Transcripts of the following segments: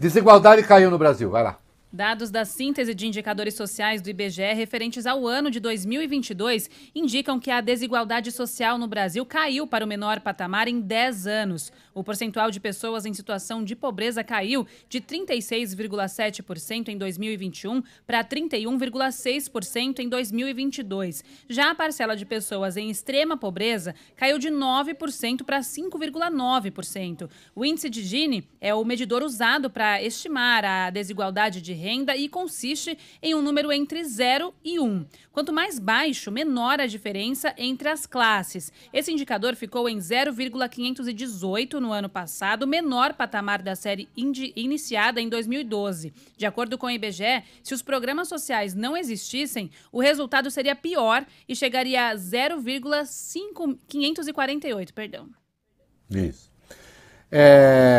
Desigualdade caiu no Brasil, vai lá. Dados da síntese de indicadores sociais do IBGE referentes ao ano de 2022 indicam que a desigualdade social no Brasil caiu para o menor patamar em 10 anos. O percentual de pessoas em situação de pobreza caiu de 36,7% em 2021 para 31,6% em 2022. Já a parcela de pessoas em extrema pobreza caiu de 9% para 5,9%. O índice de Gini é o medidor usado para estimar a desigualdade de renda e consiste em um número entre 0 e 1. Um. Quanto mais baixo, menor a diferença entre as classes. Esse indicador ficou em 0,518 no ano passado, menor patamar da série iniciada em 2012. De acordo com o IBGE, se os programas sociais não existissem, o resultado seria pior e chegaria a 0,548, perdão. Isso. É,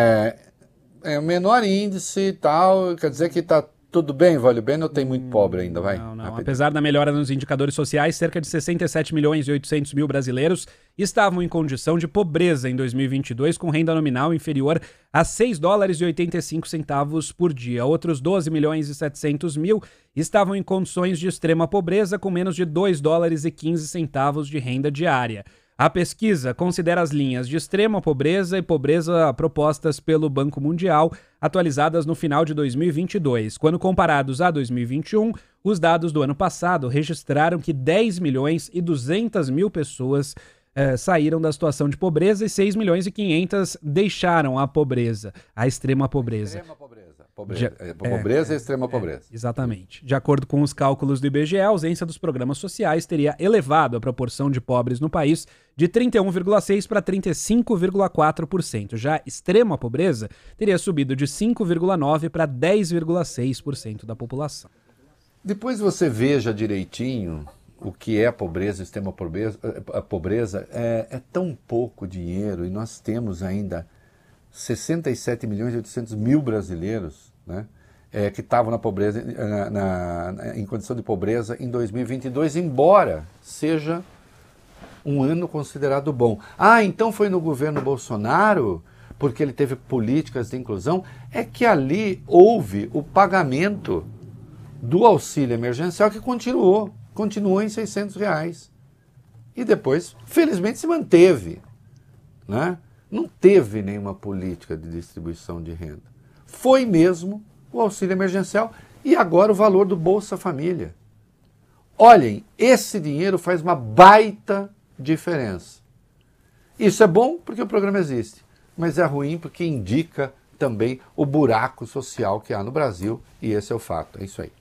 menor índice e tal, quer dizer que está tudo bem, vale bem, não tem muito hum, pobre ainda, vai. Não, não. Apesar da melhora nos indicadores sociais, cerca de 67 milhões e 800 mil brasileiros estavam em condição de pobreza em 2022, com renda nominal inferior a 6 dólares e 85 centavos por dia. Outros 12 milhões e 700 mil estavam em condições de extrema pobreza, com menos de 2 dólares e 15 centavos de renda diária. A pesquisa considera as linhas de extrema pobreza e pobreza propostas pelo Banco Mundial, atualizadas no final de 2022. Quando comparados a 2021, os dados do ano passado registraram que 10 milhões e 200 mil pessoas eh, saíram da situação de pobreza e 6 milhões e 500 deixaram a pobreza, a extrema pobreza. Extrema pobreza. Pobreza, de, é, pobreza é, e extrema pobreza. É, exatamente. De acordo com os cálculos do IBGE, a ausência dos programas sociais teria elevado a proporção de pobres no país de 31,6% para 35,4%. Já extrema pobreza teria subido de 5,9% para 10,6% da população. Depois você veja direitinho o que é pobreza, extrema pobreza. Eh, a pobreza é, é tão pouco dinheiro e nós temos ainda 67 milhões e 800 mil brasileiros né, é, que estavam na pobreza, na, na, em condição de pobreza em 2022, embora seja um ano considerado bom. Ah, então foi no governo Bolsonaro, porque ele teve políticas de inclusão, é que ali houve o pagamento do auxílio emergencial que continuou, continuou em 600 reais. E depois, felizmente, se manteve, né? não teve nenhuma política de distribuição de renda. Foi mesmo o auxílio emergencial e agora o valor do Bolsa Família. Olhem, esse dinheiro faz uma baita diferença. Isso é bom porque o programa existe, mas é ruim porque indica também o buraco social que há no Brasil e esse é o fato. É isso aí.